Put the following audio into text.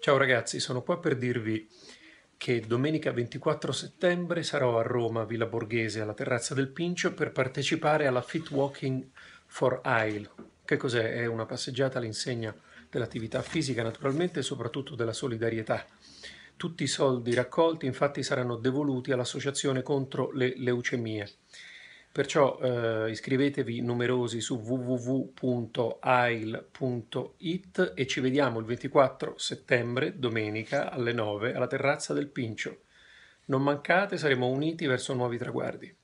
Ciao ragazzi, sono qua per dirvi che domenica 24 settembre sarò a Roma, Villa Borghese, alla terrazza del Pincio per partecipare alla Fit Walking for Isle. Che cos'è? È una passeggiata all'insegna dell'attività fisica naturalmente e soprattutto della solidarietà. Tutti i soldi raccolti infatti saranno devoluti all'Associazione contro le leucemie. Perciò eh, iscrivetevi numerosi su www.ail.it e ci vediamo il 24 settembre, domenica, alle 9, alla terrazza del Pincio. Non mancate, saremo uniti verso nuovi traguardi.